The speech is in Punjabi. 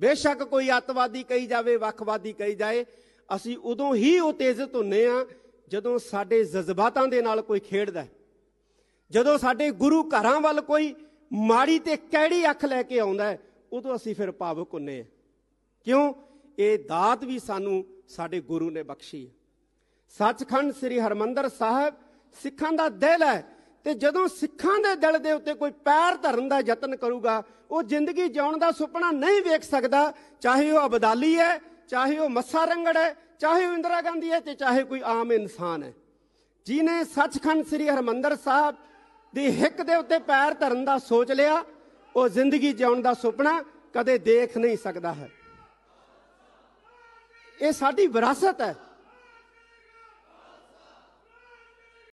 ਬੇਸ਼ੱਕ ਕੋਈ ਅਤਵਾਦੀ ਕਹੀ ਜਾਵੇ ਵੱਖਵਾਦੀ ਕਹੀ ਜਾਏ ਅਸੀਂ ਉਦੋਂ ਹੀ ਉਤੇਜਿਤ ਹੁੰਨੇ ਆ ਜਦੋਂ ਸਾਡੇ ਜਜ਼ਬਾਤਾਂ ਦੇ ਨਾਲ ਕੋਈ ਖੇਡਦਾ ਹੈ ਜਦੋਂ ਸਾਡੇ ਗੁਰੂ ਘਰਾਂ ਵੱਲ ਕੋਈ ਮਾੜੀ ਤੇ ਕਿਹੜੀ ਅੱਖ ਲੈ ਕੇ ਆਉਂਦਾ ਉਦੋਂ ਅਸੀਂ ਫਿਰ ਭਾਵਕ ਹੁੰਨੇ ਆ ਕਿਉਂ ਇਹ ਦਾਤ ਵੀ ਸਾਨੂੰ ਸਾਡੇ ਗੁਰੂ ਨੇ ਬਖਸ਼ੀ ਸੱਚਖੰਡ ਸ੍ਰੀ ਹਰਮੰਦਰ ਸਾਹਿਬ ਸਿੱਖਾਂ ਦਾ ਦਿਲ ਹੈ ਤੇ ਜਦੋਂ ਸਿੱਖਾਂ ਦੇ ਦਿਲ ਦੇ ਉੱਤੇ ਕੋਈ ਪੈਰ ਧਰਨ ਦਾ ਯਤਨ ਕਰੂਗਾ ਉਹ ਜ਼ਿੰਦਗੀ ਜਿਉਣ ਦਾ ਸੁਪਨਾ ਨਹੀਂ ਵੇਖ ਸਕਦਾ ਚਾਹੇ ਉਹ ਅਬਦਾਲੀ ਹੈ ਚਾਹੇ ਉਹ ਮੱਸਾ ਰੰਗੜ ਹੈ ਚਾਹੇ ਉਹ ਇੰਦਰਾ ਗਾਂਧੀ ਹੈ ਤੇ ਚਾਹੇ ਕੋਈ ਆਮ ਇਨਸਾਨ ਹੈ ਜਿਨੇ ਸੱਚਖੰਡ ਸ੍ਰੀ ਹਰਮੰਦਰ ਸਾਹਿਬ ਦੀ ਹਿੱਕ ਦੇ ਉੱਤੇ ਪੈਰ ਧਰਨ ਦਾ ਸੋਚ ਲਿਆ ਉਹ ਜ਼ਿੰਦਗੀ ਜਿਉਣ ਦਾ ਸੁਪਨਾ ਕਦੇ ਦੇਖ ਨਹੀਂ ਸਕਦਾ ਹੈ ਇਹ ਸਾਡੀ ਵਿਰਾਸਤ ਹੈ